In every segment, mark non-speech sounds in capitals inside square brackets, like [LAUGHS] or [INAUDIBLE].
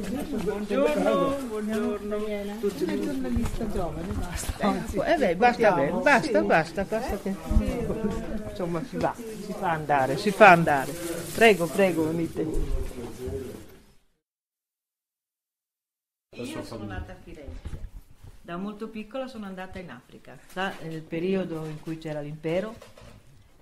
Buongiorno, buongiorno. Una giornalista giovane, basta. Eh, eh beh, basta, bene, basta, basta, basta che... Insomma, si va, si fa andare, si fa andare. Prego, prego, venite. Io sono nata a Firenze. Da molto piccola sono andata in Africa. Sa, nel eh, periodo in cui c'era l'impero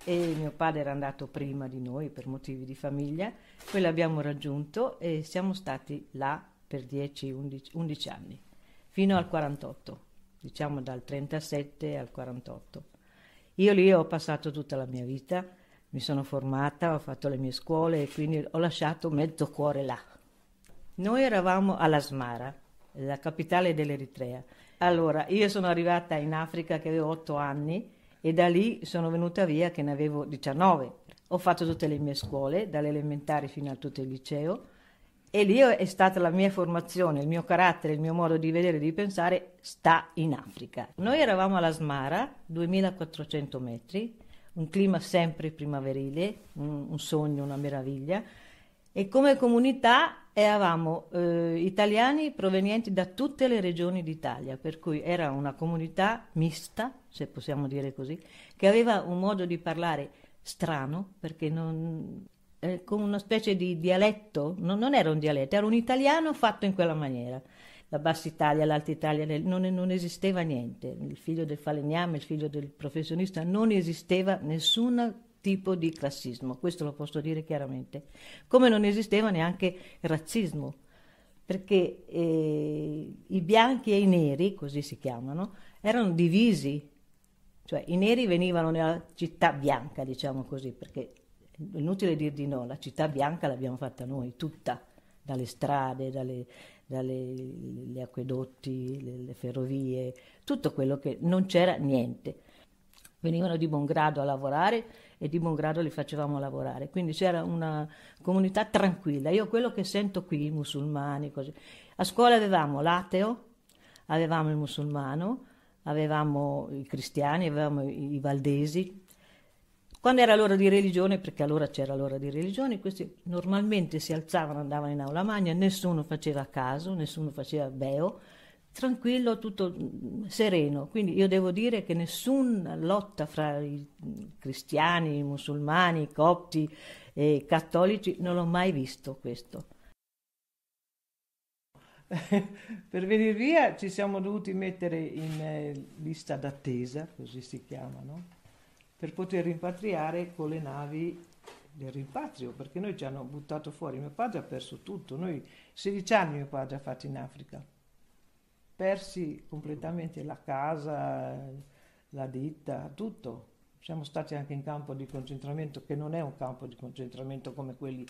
e mio padre era andato prima di noi per motivi di famiglia, poi l'abbiamo raggiunto e siamo stati là per 10-11 anni, fino al 48, diciamo dal 37 al 48. Io lì ho passato tutta la mia vita, mi sono formata, ho fatto le mie scuole e quindi ho lasciato mezzo cuore là. Noi eravamo all'Asmara, la capitale dell'Eritrea. Allora, io sono arrivata in Africa che avevo 8 anni e da lì sono venuta via che ne avevo 19. Ho fatto tutte le mie scuole, dalle elementari fino a tutto il liceo e lì è stata la mia formazione, il mio carattere, il mio modo di vedere e di pensare sta in Africa. Noi eravamo alla Smara, 2400 metri, un clima sempre primaverile, un, un sogno, una meraviglia e come comunità eravamo eh, italiani provenienti da tutte le regioni d'Italia, per cui era una comunità mista se possiamo dire così, che aveva un modo di parlare strano, perché non, eh, con una specie di dialetto, non, non, era un dialetto, era un italiano fatto in quella maniera. La Bassa Italia, l'Alta Italia, non, non esisteva niente. Il figlio del falegname, il figlio del professionista, non esisteva nessun tipo di classismo, questo lo posso dire chiaramente, come non esisteva neanche razzismo, perché eh, i bianchi e i neri, così si chiamano, erano divisi cioè i neri venivano nella città bianca, diciamo così, perché è inutile dir di no, la città bianca l'abbiamo fatta noi, tutta, dalle strade, dalle, dalle acquedotti, le, le ferrovie, tutto quello che non c'era niente. Venivano di buon grado a lavorare e di buon grado li facevamo lavorare, quindi c'era una comunità tranquilla. Io quello che sento qui, i musulmani, così. A scuola avevamo l'ateo, avevamo il musulmano, avevamo i cristiani, avevamo i valdesi. Quando era l'ora di religione, perché allora c'era l'ora di religione, questi normalmente si alzavano, andavano in aula magna, nessuno faceva caso, nessuno faceva beo, tranquillo, tutto sereno. Quindi io devo dire che nessuna lotta fra i cristiani, i musulmani, i copti e i cattolici non l'ho mai visto questo. [LAUGHS] per venire via ci siamo dovuti mettere in eh, lista d'attesa, così si chiamano, per poter rimpatriare con le navi del rimpatrio, perché noi ci hanno buttato fuori. Mio padre ha perso tutto, noi 16 anni mio padre ha fatto in Africa, persi completamente la casa, la ditta, tutto. Siamo stati anche in campo di concentramento, che non è un campo di concentramento come quelli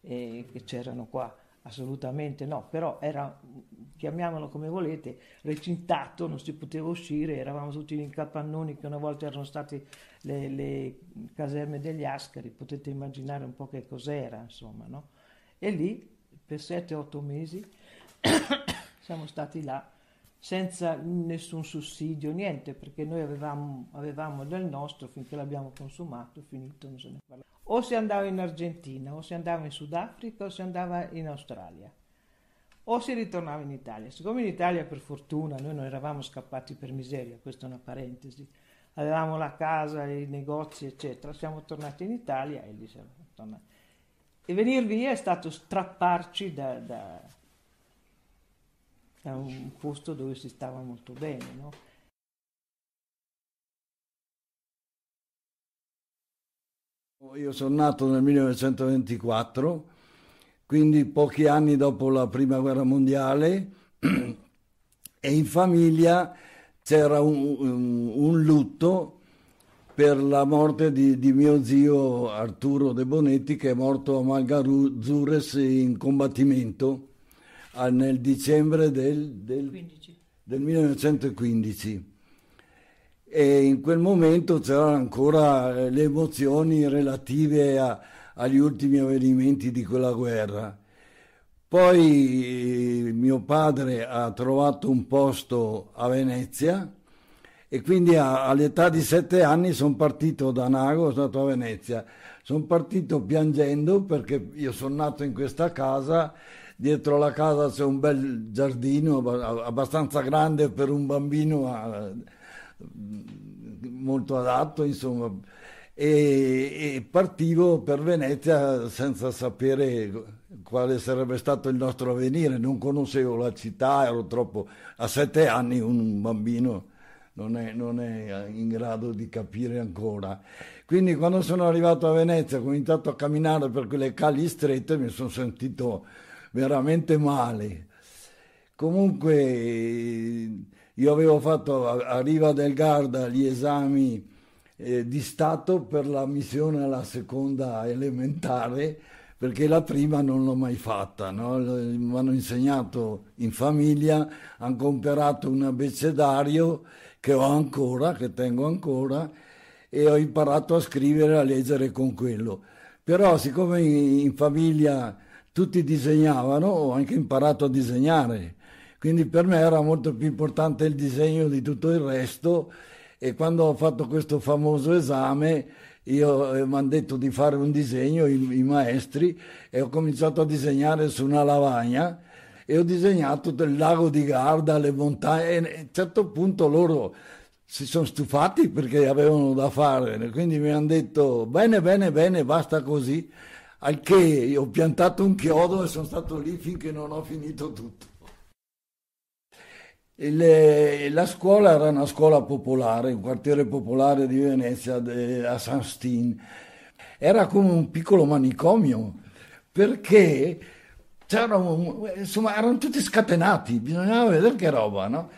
eh, che c'erano qua assolutamente no, però era, chiamiamolo come volete, recintato, non si poteva uscire, eravamo tutti in capannoni che una volta erano state le, le caserme degli Ascari, potete immaginare un po' che cos'era, insomma, no? E lì per 7-8 mesi [COUGHS] siamo stati là senza nessun sussidio, niente, perché noi avevamo, avevamo del nostro finché l'abbiamo consumato, finito, non se ne parla. O si andava in Argentina, o si andava in Sudafrica, o si andava in Australia, o si ritornava in Italia. Siccome in Italia, per fortuna, noi non eravamo scappati per miseria, questa è una parentesi, avevamo la casa, i negozi, eccetera, siamo tornati in Italia e lì siamo tornati. E venire via è stato strapparci da, da era un posto dove si stava molto bene, no? Io sono nato nel 1924, quindi pochi anni dopo la prima guerra mondiale [CLEARS THROAT] e in famiglia c'era un, un, un lutto per la morte di, di, mio zio Arturo De Bonetti che è morto a Malgarzures in combattimento Ah, nel dicembre del, del, del 1915 e in quel momento c'erano ancora eh, le emozioni relative a, agli ultimi avvenimenti di quella guerra. Poi eh, mio padre ha trovato un posto a Venezia e quindi a, all'età di sette anni sono partito da Nago, sono andato a Venezia. Sono partito piangendo perché io sono nato in questa casa dietro la casa c'è un bel giardino abbastanza grande per un bambino eh, molto adatto insomma e, e partivo per Venezia senza sapere quale sarebbe stato il nostro avvenire non conoscevo la città ero troppo a sette anni un bambino non è, non è, eh, in grado di capire ancora. Quindi quando sono arrivato a Venezia, ho cominciato a camminare per quelle cali strette, mi sono sentito veramente male. Comunque io avevo fatto a Riva del Garda gli esami eh, di Stato per la missione alla seconda elementare perché la prima non l'ho mai fatta, no? mi hanno insegnato in famiglia, hanno comperato un abecedario che ho ancora, che tengo ancora, e ho imparato a scrivere e a leggere con quello. Però siccome in famiglia tutti disegnavano, ho anche imparato a disegnare, quindi per me era molto più importante il disegno di tutto il resto e quando ho fatto questo famoso esame io eh, mi hanno detto di fare un disegno, i, i, maestri, e ho cominciato a disegnare su una lavagna e ho disegnato il lago di Garda, le montagne, e a un certo punto loro si sono stufati perché avevano da fare, quindi mi hanno detto bene, bene, bene, basta così anche io ho piantato un chiodo e sono stato lì finché non ho finito tutto. Le, la scuola era una scuola popolare, un quartiere popolare di Venezia de, a San Stin. Era come un piccolo manicomio perché un, insomma, erano tutti scatenati, bisognava vedere che roba, no?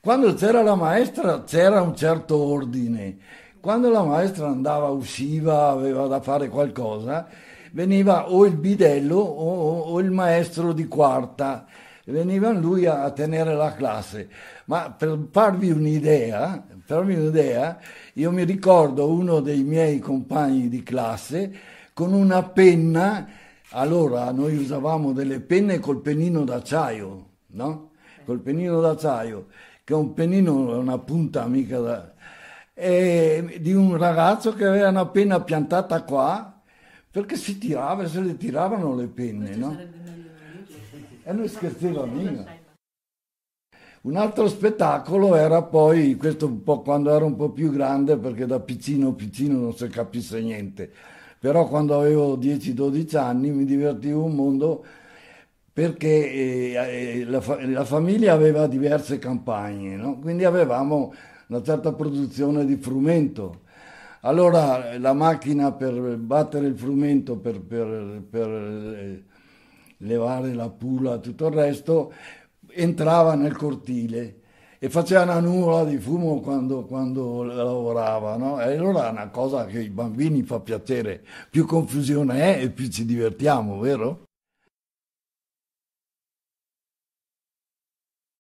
Quando c'era la maestra c'era un certo ordine, quando la maestra andava, usciva, aveva da fare qualcosa, veniva o il bidello o, o il maestro di quarta, veniva lui a, a tenere la classe. Ma per farvi un'idea, un io mi ricordo uno dei miei compagni di classe con una penna, allora noi usavamo delle penne col pennino d'acciaio, no? Col pennino d'acciaio, che è un pennino, una punta mica da... E eh, di un ragazzo che aveva una penna piantata qua perché si tirava, se le tiravano le penne, no? Cioè, e noi scherzavamo mica. Un altro spettacolo era poi, questo un po' quando ero un po' più grande, perché da piccino piccino non si capisse niente, però quando avevo 10-12 anni mi divertivo un mondo perché eh, eh, la, fa- la, famiglia aveva diverse campagne, no? quindi avevamo una certa produzione di frumento allora la macchina per battere il frumento, per, per, per eh, levare la pula, tutto il resto, entrava nel cortile e faceva una nuvola di fumo quando, quando lavorava. No? E allora è una cosa che ai bambini fa piacere, più confusione è e più ci divertiamo, vero?